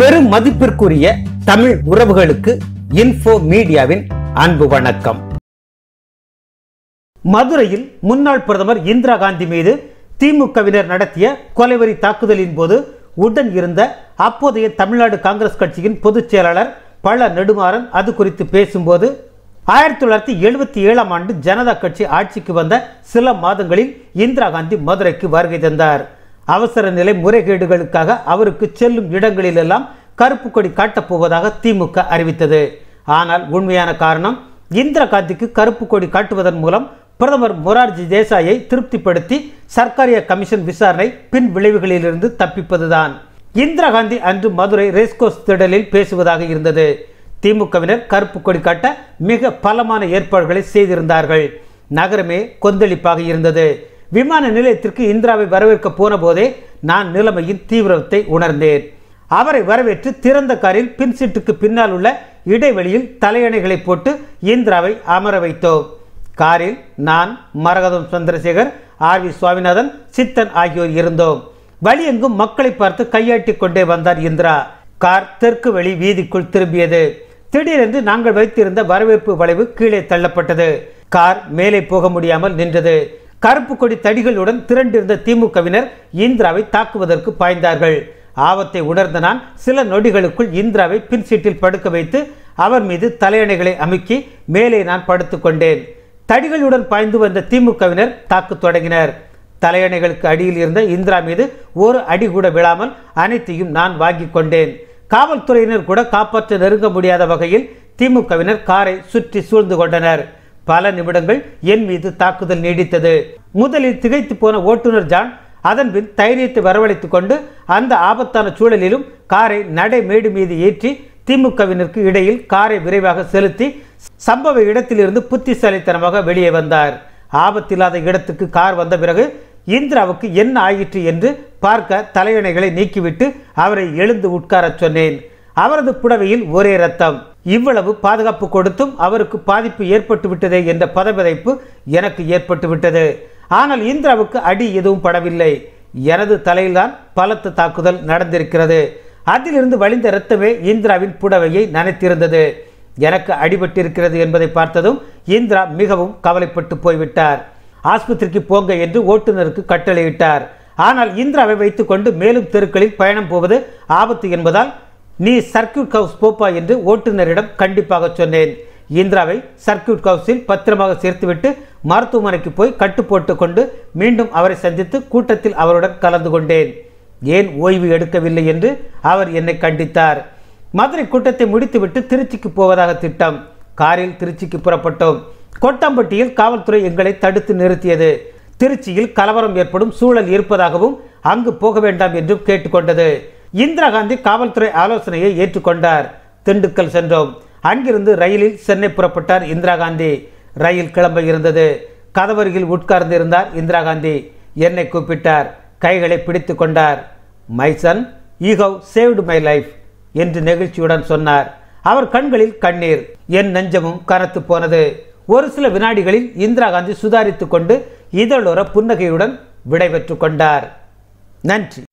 பெரும் மதிப்பிற்குரிய தமிழ் உறவுகளுக்கு இன்ஃபோ மீடியாவின் அன்பு வணக்கம் மதுரையில் முன்னாள் பிரதமர் இந்திரா காந்தி மீது திமுகவினர் நடத்திய கொலைவரி தாக்குதலின் போது உடன் இருந்த அப்போதைய தமிழ்நாடு காங்கிரஸ் கட்சியின் பொதுச் செயலாளர் பழ நெடுமாறன் அது குறித்து பேசும்போது ஆயிரத்தி தொள்ளாயிரத்தி எழுபத்தி ஏழாம் ஆண்டு ஜனதா கட்சி ஆட்சிக்கு வந்த சில மாதங்களில் இந்திரா காந்தி மதுரைக்கு வருகை தந்தார் அவசர நிலை முறைகேடுகளுக்காக அவருக்கு செல்லும் இடங்களிலெல்லாம் கருப்பு கொடி காட்டப்போவதாக திமுக அறிவித்தது ஆனால் உண்மையான காரணம் இந்திரா காந்திக்கு கருப்பு கொடி காட்டுவதன் மூலம் பிரதமர் மொரார்ஜி தேசாயை திருப்திப்படுத்தி சர்க்காரிய கமிஷன் விசாரணை பின் விளைவுகளிலிருந்து தப்பிப்பதுதான் இந்திரா காந்தி அன்று மதுரை ரேஸ்கோஸ் திடலில் பேசுவதாக இருந்தது திமுகவினர் கருப்பு கொடி காட்ட மிக பலமான ஏற்பாடுகளை செய்திருந்தார்கள் நகரமே கொந்தளிப்பாக இருந்தது விமான நிலையத்திற்கு இந்திராவை வரவேற்க போன போதே நான் நிலைமையின் தீவிரத்தை உணர்ந்தேன் அவரை வரவேற்று திறந்த காரில் பின்சீட்டுக்கு பின்னால் உள்ள இடைவெளியில் தலையணைகளை போட்டு இந்திராவை அமர வைத்தோம் காரில் நான் மரகதம் சந்திரசேகர் ஆர் வி சுவாமிநாதன் சித்தன் ஆகியோர் இருந்தோம் வழியெங்கும் மக்களை பார்த்து கையாட்டி கொண்டே வந்தார் இந்திரா கார் தெற்கு வழி வீதிக்குள் திரும்பியது திடீரென்று நாங்கள் வைத்திருந்த வரவேற்பு வளைவு கீழே தள்ளப்பட்டது கார் மேலே போக முடியாமல் நின்றது கருப்பு கொடி தடிகளுடன் திரண்டிருந்த திமுகவினர் இந்திராவை தாக்குவதற்கு பாய்ந்தார்கள் ஆபத்தை உணர்ந்த நான் சில நொடிகளுக்குள் இந்திராவை பின் சீட்டில் படுக்க வைத்து அவர் மீது தலையணைகளை அமுக்கி மேலே நான் படுத்துக்கொண்டேன் தடிகளுடன் பாய்ந்து வந்த திமுகவினர் தாக்கு தொடங்கினர் தலையணைகளுக்கு அடியில் இருந்த இந்திரா மீது ஒரு அடி கூட விழாமல் அனைத்தையும் நான் வாங்கி கொண்டேன் காவல்துறையினர் கூட காப்பாற்ற நெருங்க முடியாத வகையில் திமுகவினர் காரை சுற்றி சூழ்ந்து கொண்டனர் பல நிமிடங்கள் என் மீது தாக்குதல் நீடித்தது முதலில் திகைத்து போன ஓட்டுநர் ஜான் அதன்பின் தைரியத்தை வரவழைத்துக் கொண்டு அந்த ஆபத்தான சூழலிலும் காரை நடை மேடு மீது ஏற்றி திமுகவினருக்கு இடையில் காரை விரைவாக செலுத்தி சம்பவ இடத்திலிருந்து புத்திசாலித்தனமாக வெளியே வந்தார் ஆபத்தில்லாத இடத்துக்கு கார் வந்த பிறகு இந்திராவுக்கு என்ன ஆயிற்று என்று பார்க்க தலையணைகளை நீக்கிவிட்டு அவரை எழுந்து உட்காரச் சொன்னேன் அவரது புடவையில் ஒரே ரத்தம் இவ்வளவு பாதுகாப்பு கொடுத்தும் அவருக்கு பாதிப்பு ஏற்பட்டுவிட்டதே என்ற பதவிதைப்பு எனக்கு ஏற்பட்டுவிட்டது ஆனால் இந்திராவுக்கு அடி எதுவும் படவில்லை எனது தலையில்தான் பலத்த தாக்குதல் நடந்திருக்கிறது அதிலிருந்து வழிந்த இரத்தமே இந்திராவின் புடவையை நனைத்திருந்தது எனக்கு அடிபட்டிருக்கிறது என்பதை பார்த்ததும் இந்திரா மிகவும் கவலைப்பட்டு போய்விட்டார் ஆஸ்பத்திரிக்கு போங்க என்று ஓட்டுநருக்கு கட்டளையிட்டார் ஆனால் இந்திராவை வைத்துக்கொண்டு மேலும் தெருக்களில் பயணம் போவது ஆபத்து என்பதால் நீ சர்க்கியூட் ஹவுஸ் போப்பா என்று ஓட்டுநரிடம் கண்டிப்பாக சொன்னேன் இந்திராவை சர்க்கியூட் ஹவுஸில் பத்திரமாக சேர்த்துவிட்டு மருத்துவமனைக்கு போய் கட்டு போட்டு கொண்டு மீண்டும் அவரை சந்தித்து கூட்டத்தில் அவருடன் கலந்து கொண்டேன் ஏன் ஓய்வு எடுக்கவில்லை என்று அவர் என்னை கண்டித்தார் மதுரை கூட்டத்தை முடித்துவிட்டு திருச்சிக்கு போவதாக திட்டம் காரில் திருச்சிக்கு புறப்பட்டோம் கொட்டம்பட்டியில் காவல்துறை எங்களை தடுத்து நிறுத்தியது திருச்சியில் கலவரம் ஏற்படும் சூழல் இருப்பதாகவும் அங்கு போக வேண்டாம் என்றும் கேட்டுக்கொண்டது இந்திரா காந்தி காவல்துறை ஆலோசனையை ஏற்றுக்கொண்டார் திண்டுக்கல் சென்றோம் அங்கிருந்து ரயிலில் சென்னை புறப்பட்டார் இந்திரா காந்தி ரயில் கிளம்ப இருந்தது கதவருகில் உட்கார்ந்திருந்தார் இந்திரா காந்தி என்னை கூப்பிட்டார் கைகளை பிடித்து கொண்டார் my son he have saved my life என்று நெகிழ்ச்சியுடன் சொன்னார் அவர் கண்களில் கண்ணீர் என் நெஞ்சமும் கனத்து போனது ஒரு சில வினாடிகளில் இந்திரா காந்தி சுதாரித்து கொண்டு இதழோர புன்னகையுடன் விடைபெற்று கொண்டார் நன்றி